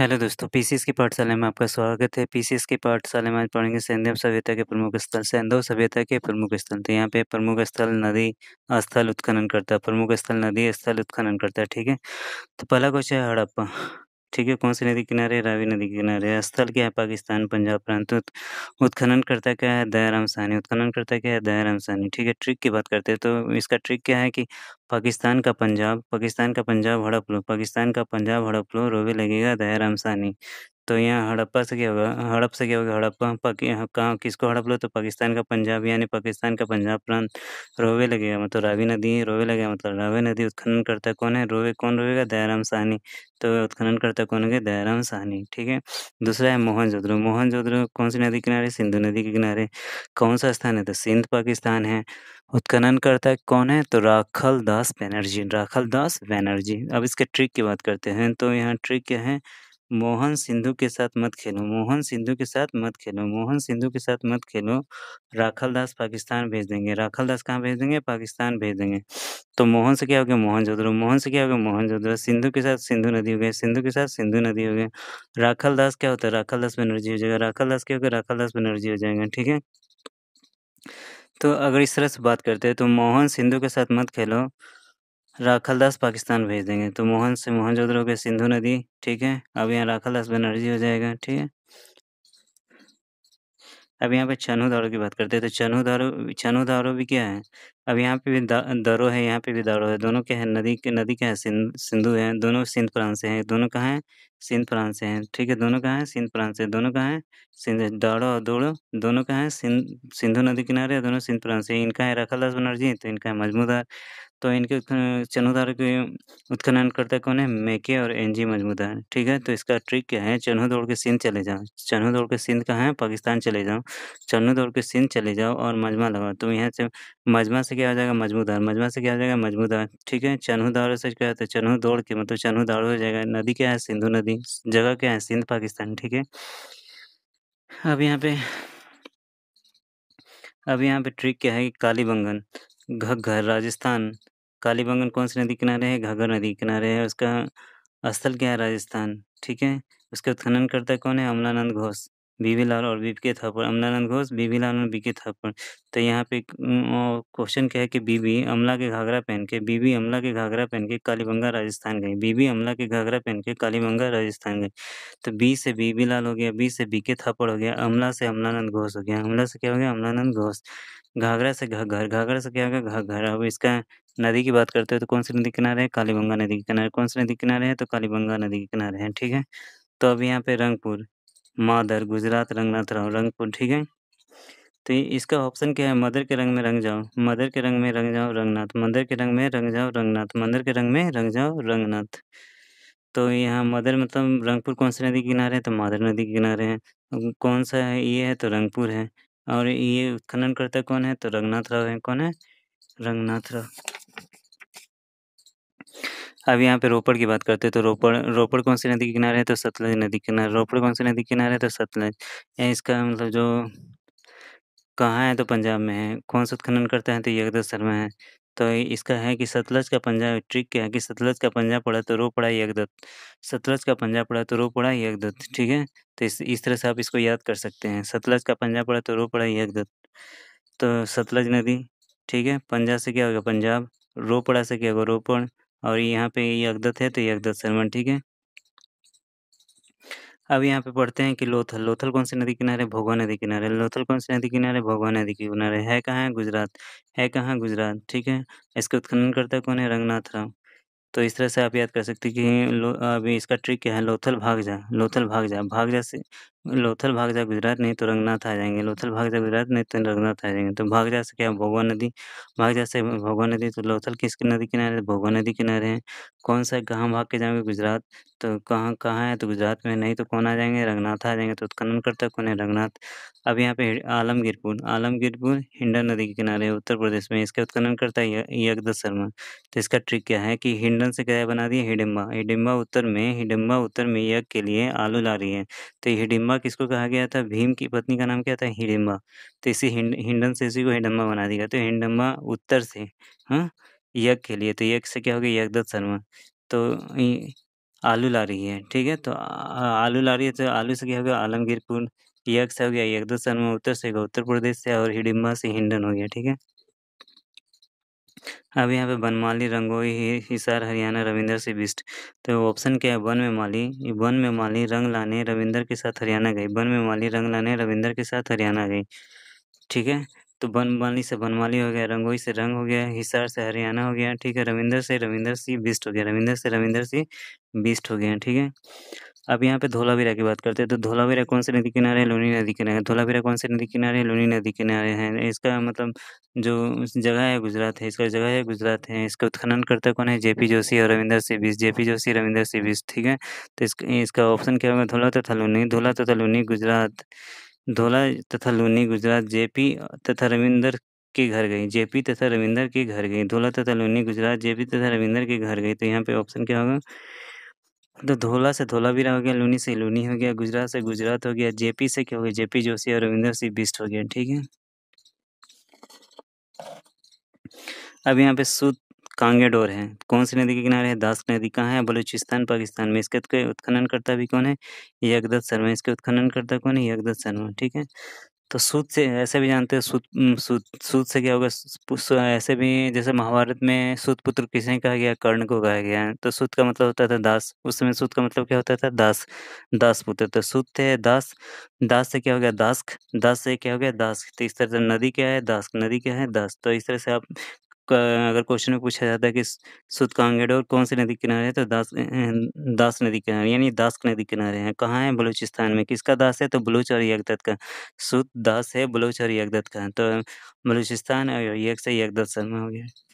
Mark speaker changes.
Speaker 1: Hello दोस्तों PCS की पाठशाला में आपका स्वागत है पीसीएस की पाठशाला में आज पढ़ेंगे सैंधव सभ्यता के प्रमुख स्थल सैंधव सभ्यता के प्रमुख स्थल तो यहाँ पे प्रमुख स्थल नदी स्थल उत्खनन करता है प्रमुख स्थल नदी स्थल उत्खनन करता है ठीक है तो पहला क्वेश्चन है हड़प्पा ठीक है कौन सी नदी किनारे रावी नदी के किनारे स्थल क्या है पाकिस्तान पंजाब प्रांत उत्खनन करता क्या है दयाराम सहनी उत्खनन करता क्या है दयाराम सहनी ठीक है ट्रिक की बात करते हैं तो इसका ट्रिक क्या है कि पाकिस्तान का पंजाब पाकिस्तान का पंजाब हड़प लो पाकिस्तान का पंजाब हड़प लो रोवे लगेगा दया सानी तो यहाँ हड़प्पा से क्या होगा हड़प से क्या होगा हड़प्पा कहाँ किसको हड़प लो तो पाकिस्तान का पंजाब यानी पाकिस्तान का पंजाब प्रांत रोवे लगेगा मतलब रावी नदी रोवे लगेगा मतलब रावे नदी उत्खनन करता कौन है रोवे कौन रोवेगा दयाराम साहनी तो उत्खनन करता कौन होगा दयाराम साहनी ठीक है दूसरा है मोहन जोदड़ो मोहन कौन सी नदी किनारे सिंधु नदी के किनारे कौन सा स्थान है तो सिंध पाकिस्तान है उत्खनन करता कौन है तो राखल दास बैनर्जी राखल दास बैनर्जी अब इसके ट्रिक की बात करते हैं तो यहाँ ट्रिक क्या है मोहन सिंधु के साथ मत खेलो मोहन सिंधु के साथ मत खेलो मोहन सिंधु के साथ मत खेलो राखल दास पाकिस्तान भेज देंगे राखल दास कहाँ भेज देंगे पाकिस्तान भेज देंगे तो मोहन से क्या हो गया मोहन जोधरो मोहन से क्या हो गया मोहन चौधरी सिंधु के साथ सिंधु नदी हो गए सिंधु के साथ सिंधु नदी हो गया राखल दास क्या होता है राखल दास बनर्जी हो जाएगा राखल दास क्या हो गया राखल दास बनर्जी हो जाएंगे ठीक है तो अगर इस तरह से बात करते हैं तो मोहन सिंधु के साथ मत खेलो राखल दास पाकिस्तान भेज देंगे तो मोहन से मोहनजोदड़ो हो गया सिंधु नदी ठीक है अब यहाँ राखल दास बनर्जी हो जाएगा ठीक है अब यहाँ पे चनू धारो की बात करते हैं तो चनू दारो चनू दारो भी क्या है अब यहाँ पे भी दरो है यहाँ पे भी दरो है दोनों के हैं नदी के नदी के हैं सिंधु हैं दोनों सिंध प्रांत से हैं दोनों कहाँ हैं सिंध प्रांत से हैं ठीक है दोनों कहाँ हैं सिंध प्रांत से दोनों कहाँ हैं सिंध दड़ो और दोड़ो दोनों कहाँ हैं सिंध सिंधु नदी किनारे दोनों सिंध प्रांत से इनका है रखल दास बनर्जी तो इनका है मजमूदार तो इनके चनोदार के उत्खनन करता कौन है मेके और एन जी मजमूदार ठीक है तो इसका ट्रिक क्या है चन्हू दौड़ के सिंध चले जाओ चन्हू दौड़ के सिंध कहाँ है पाकिस्तान चले जाओ चन्हू दौड़ के सिंध चले जाओ और मजमा लगाओ तो यहाँ से मजमा से क्या हो जाएगा मजमू धार मजमा से क्या हो जाएगा मजमू धार ठीक है चनहू दौड़ से क्या होता है चनहू दौड़ के मतलब चनहू दौड़ हो जाएगा नदी क्या है सिंधु नदी जगह क्या है सिंध पाकिस्तान ठीक है अब यहाँ पे अब यहाँ पे ट्रिक क्या है कालीबंगन घग्घर राजस्थान कालीबंगन कौन सी नदी किनारे है घग्घर नदी किनारे है उसका स्थल क्या है राजस्थान ठीक है उसका उत्खनन करता कौन है अमलानंद घोष बीबी लाल और के थापर अमलानंद घोष बीबी लाल और बी के थप्पड़ तो यहाँ पे क्वेश्चन क्या है कि बीबी अमला के घाघरा पहन के बीबी अमला के घाघरा पहन के कालीबंगा राजस्थान गई बीबी अमला के घाघरा पहन के कालीबंगा राजस्थान गई तो बी से बीबी लाल हो गया बी से बी के थप्पड़ हो गया अमला से अमलानंद घोष हो गया अमला से क्या हो गया अमलानंद घोष घाघरा से घाघर घाघरा से क्या हो गया घाघर अब इसका नदी की बात करते हो तो कौन सी नदी किनारे है कालीबंगा नदी के किनारे कौन सी नदी किनारे है तो कालीबंगा नदी के किनारे है ठीक है तो अब यहाँ पे रंगपुर मादर गुजरात रंगनाथ राव रंगपुर ठीक है तो इसका ऑप्शन क्या है मदर के रंग में रंग जाओ मदर के रंग में रंग जाओ रंगनाथ मदर के रंग में रंग जाओ रंगनाथ मदर के रंग में रंग जाओ रंगनाथ तो यहाँ मदर मतलब रंगपुर कौन सी नदी के किनारे है तो मादर नदी के किनारे हैं कौन सा है ये है तो रंगपुर है और ये उत्खनन करता कौन है तो रंगनाथ राव है कौन है रंगनाथ राव अब यहाँ पे रोपड़ की बात करते हैं तो रोपड़ रोपड़ कौन सी नदी के किनारे है तो सतलज नदी के किनारे रोपड़ कौन सी नदी के किनारे है तो सतलज या इसका मतलब जो कहाँ है तो पंजाब में है कौन सा उत्खनन करता है तो यगदत्त शर्मा है तो इसका है कि सतलज का पंजा ट्रिक क्या है कि सतलज का पंजा पड़ा तो रो पड़ा यगदत्त सतलज का पंजा पड़ा तो रो पड़ा यगदत्त ठीक है तो इस इस तरह से आप इसको याद कर सकते हैं सतलज का पंजा पड़ा तो रो पड़ा यगदत्त तो सतलज नदी ठीक है पंजा से क्या होगा पंजाब रोपड़ा से क्या होगा रोपड़ और यहाँ पे यकदत है तो यकदत सलमन ठीक है अब यहाँ पे पढ़ते हैं कि लोथल लोथल कौन सी नदी किनारे भोगवा नदी किनारे लोथल कौन सी नदी किनारे भोगवा नदी के किनारे है कहाँ है गुजरात है कहाँ गुजरात ठीक है इसका उत्खनन करता कौन है रंगनाथ राव तो इस तरह से आप याद कर सकते कि अभी इसका ट्रिक क्या है लोथल भाग जा लोथल भाग जा भाग जा से लोथल भाग-जा गुजरात नहीं तो रंगनाथ आ जाएंगे लोथल भाग-जा गुजरात नहीं तो रंगनाथ आ जाएंगे तो भाग-जा से क्या भोगवा नदी भाग-जा से भोगवा नदी तो लोथल किसकी नदी किनारे भोगवा नदी किनारे है। कौन-सा कहाँ भाग के जाएंगे गुजरात तो कहाँ कहाँ है तो गुजरात में नहीं तो कौन आ जाएंगे रंगनाथ आ जाएंगे तो उत्खनन करता कौन है रंगनाथ। अब यहाँ पे आलमगीरपुर आलमगीरपुर हिंडन नदी के किनारे है उत्तर प्रदेश में इसका उत्खनन करता है यज्ञ शर्मा। तो इसका ट्रिक क्या है कि हिंडन से क्या बना दिया हिडिम्बा हिडिम्बा उत्तर में हिडिम्बा उत्तर में यज्ञ के लिए आलू ला रही है। तो हिडिम्बा हिडम्बा किसको कहा गया था भीम की पत्नी का नाम क्या था हिडम्बा तो इसी हिंडन से इसी को हिडम्बा बना दिया तो हिडम्बा उत्तर से हाँ यज्ञ के लिए तो यज्ञ से क्या हो गया यज्ञ शर्मा तो आलू ला रही है ठीक है तो आलू ला रही है तो आलू से क्या हो गया आलमगीरपुर यज्ञ से हो गया यज्ञ शर्मा उत्तर से गया उत्तर प्रदेश से और हिडिम्बा से हिंडन हो गया ठीक है अब यहाँ पे बनमाली रंगोई ही हिसार हरियाणा रविंदर से बिस्ट तो ऑप्शन क्या है वन में माली वन में माली रंग लाने रविंदर के साथ हरियाणा गई वन में माली रंग लाने रविंदर के साथ हरियाणा गई ठीक है तो बनमाली से बनमाली हो गया रंगोई से रंग हो गया हिसार से हरियाणा हो गया ठीक है रविंदर से रविंदर सिंह बिस्ट हो गया रविंदर से रविंदर सिंह बिस्ट हो गया ठीक है अब यहाँ पे धोलावीरा की बात करते हैं तो धोलावीरा कौन से नदी किनारे हैं लूनी नदी किनारे धोलावीरा कौन से नदी किनारे है लूनी नदी किनारे है इसका मतलब जो जगह है गुजरात है इसका जगह है गुजरात है इसका उत्खनन करता कौन है जेपी जोशी और रविंदर रविंद्र जे जेपी जोशी रविंद्र सिबिस ठीक है तो इसका इसका ऑप्शन क्या होगा धोला तथा लूनी धोला तथा लूनी गुजरात धोला तथा लूनी गुजरात जेपी तथा रविंदर के घर गई जेपी तथा रविंदर के घर गई धोला तथा लूनी गुजरात जेपी तथा रविंदर के घर गई तो यहाँ पे ऑप्शन क्या होगा तो धोला से धोला भी हो गया लूनी से लूनी हो गया गुजरात से गुजरात हो गया जेपी से क्या हो गया जेपी जोशी और रविंद्र सिंह बिस्ट हो गया ठीक है अब यहाँ पे सूद कांगेडोर है कौन सी नदी के किनारे है दास नदी कहाँ है बलूचिस्तान पाकिस्तान में इसके उत्खनन करता भी कौन है यगदत्त शर्मा इसके उत्खनन करता कौन है यगदत्त शर्मा ठीक है तो सूत से ऐसे भी जानते हैं सूत सूत सूत से क्या होगा ऐसे भी जैसे महाभारत में सूत पुत्र किसे कहा गया कर्ण को कहा गया है तो सूत का मतलब होता था दास उस समय सूत का मतलब क्या होता था दास दास पुत्र तो सूत थे दास दास से क्या हो गया दास दास से क्या हो गया दास तो इस तरह से नदी क्या है दास नदी क्या है दास तो इस तरह से आप अगर क्वेश्चन में पूछा जाता है कि सुत और कौन से नदी किनारे हैं तो दास दास नदी किनारे यानी दास्क नदी किनारे हैं कहाँ है बलूचिस्तान में किसका दास है तो बलूच और यकदत का सुत दास है बलूच और यकदत का तो बलूचिस्तान और यक से यकदत सर हो गया